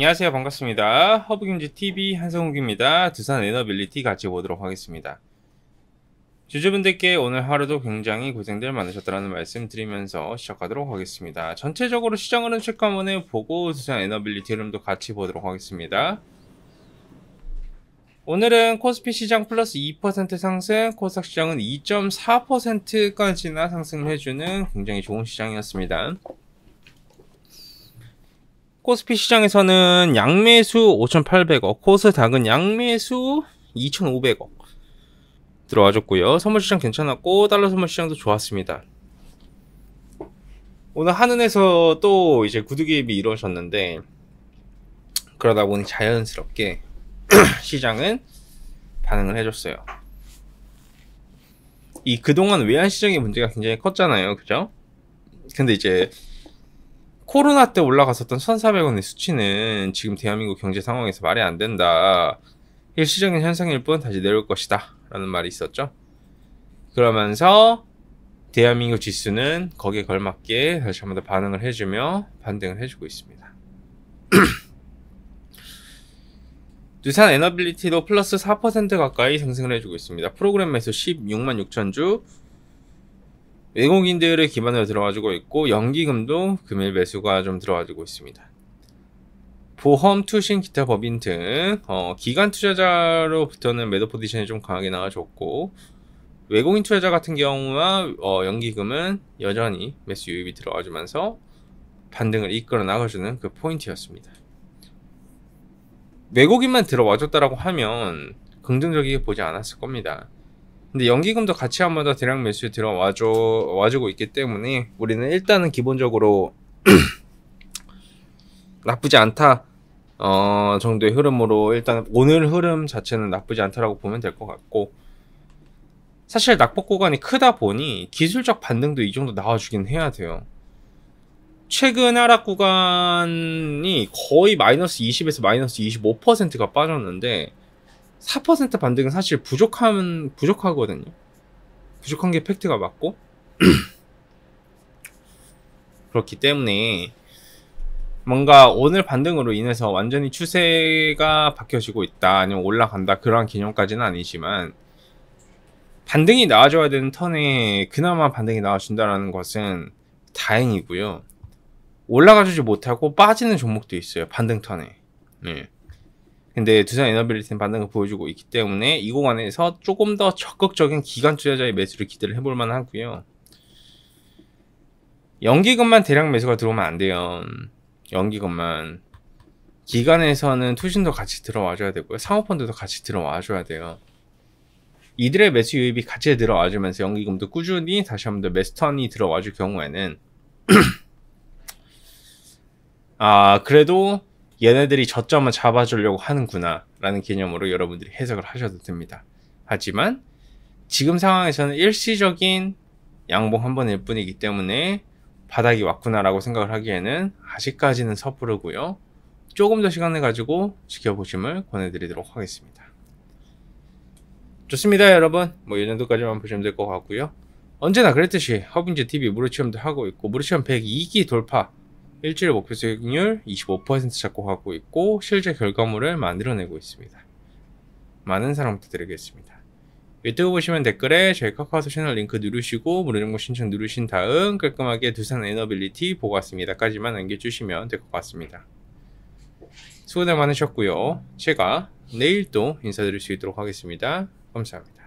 안녕하세요 반갑습니다 허브김지TV 한성욱입니다 두산 에너빌리티 같이 보도록 하겠습니다 주주분들께 오늘 하루도 굉장히 고생들 많으셨다는 말씀 드리면서 시작하도록 하겠습니다 전체적으로 시장 흐름 체크한번 보고 두산 에너빌리티 흐름도 같이 보도록 하겠습니다 오늘은 코스피 시장 플러스 2% 상승, 코스닥 시장은 2.4%까지나 상승을 해주는 굉장히 좋은 시장이었습니다. 코스피 시장에서는 양매수 5,800억, 코스닥은 양매수 2,500억 들어와줬고요. 선물시장 괜찮았고 달러 선물시장도 좋았습니다. 오늘 한은에서 또 이제 구두개입이 이루어졌는데 그러다 보니 자연스럽게 시장은 반응을 해줬어요. 이 그동안 외환 시장의 문제가 굉장히 컸잖아요. 그죠? 근데 이제 코로나 때 올라갔었던 1,400원의 수치는 지금 대한민국 경제 상황에서 말이 안 된다. 일시적인 현상일 뿐 다시 내려올 것이다. 라는 말이 있었죠. 그러면서 대한민국 지수는 거기에 걸맞게 다시 한 번 더 반응을 해주며 반등을 해주고 있습니다. 두산 에너빌리티도 플러스 4% 가까이 상승을 해주고 있습니다. 프로그램 매수 16만 6천 주, 외국인들의 기반으로 들어가지고 있고 연기금도 금일 매수가 좀 들어가지고 있습니다. 보험, 투신, 기타 법인 등 어, 기관 투자자로부터는 매도 포지션이 좀 강하게 나와줬고 외국인 투자자 같은 경우와 어, 연기금은 여전히 매수 유입이 들어가지면서 반등을 이끌어 나가주는 그 포인트였습니다. 외국인만 들어와줬다라고 하면 긍정적이게 보지 않았을 겁니다. 근데 연기금도 같이 한 번 더 대량 매수에 들어와줘 와주고 있기 때문에 우리는 일단은 기본적으로 나쁘지 않다 어, 정도의 흐름으로 일단 오늘 흐름 자체는 나쁘지 않다라고 보면 될 것 같고 사실 낙폭 구간이 크다 보니 기술적 반등도 이 정도 나와주긴 해야 돼요. 최근 하락 구간이 거의 마이너스 20에서 마이너스 25%가 빠졌는데 4% 반등은 사실 부족한 부족하거든요. 부족한 게 팩트가 맞고 그렇기 때문에 뭔가 오늘 반등으로 인해서 완전히 추세가 바뀌어지고 있다 아니면 올라간다 그러한 개념까지는 아니지만 반등이 나와줘야 되는 턴에 그나마 반등이 나와준다는 것은 다행이고요 올라가주지 못하고 빠지는 종목도 있어요 반등 턴에 네. 근데 두산 에너빌리티는 반등을 보여주고 있기 때문에 이 공간에서 조금 더 적극적인 기관 투자자의 매수를 기대를 해볼 만하고요. 연기금만 대량 매수가 들어오면 안 돼요. 연기금만 기관에서는 투신도 같이 들어와줘야 되고요. 상호펀드도 같이 들어와줘야 돼요. 이들의 매수 유입이 같이 들어와주면서 연기금도 꾸준히 다시 한번 더 매스턴이 들어와줄 경우에는 아 그래도 얘네들이 저점을 잡아주려고 하는구나라는 개념으로 여러분들이 해석을 하셔도 됩니다. 하지만 지금 상황에서는 일시적인 양봉 한 번일 뿐이기 때문에 바닥이 왔구나라고 생각을 하기에는 아직까지는 서투르고요. 조금 더 시간을 가지고 지켜보심을 권해드리도록 하겠습니다. 좋습니다, 여러분. 뭐이 정도까지만 보시면 될 것 같고요. 언제나 그랬듯이 허빙즈 TV 무료체험도 하고 있고 무료체험 102기 돌파 일주일 목표 수익률 25% 작곡하고 있고 실제 결과물을 만들어내고 있습니다. 많은 사랑 부탁드리겠습니다. 유튜브 보시면 댓글에 저희 카카오톡 채널 링크 누르시고 무료정보 신청 누르신 다음 깔끔하게 두산 에너빌리티 보고왔습니다까지만 남겨주시면 될 것 같습니다. 수고들 많으셨고요. 제가 내일 또 인사드릴 수 있도록 하겠습니다. 감사합니다.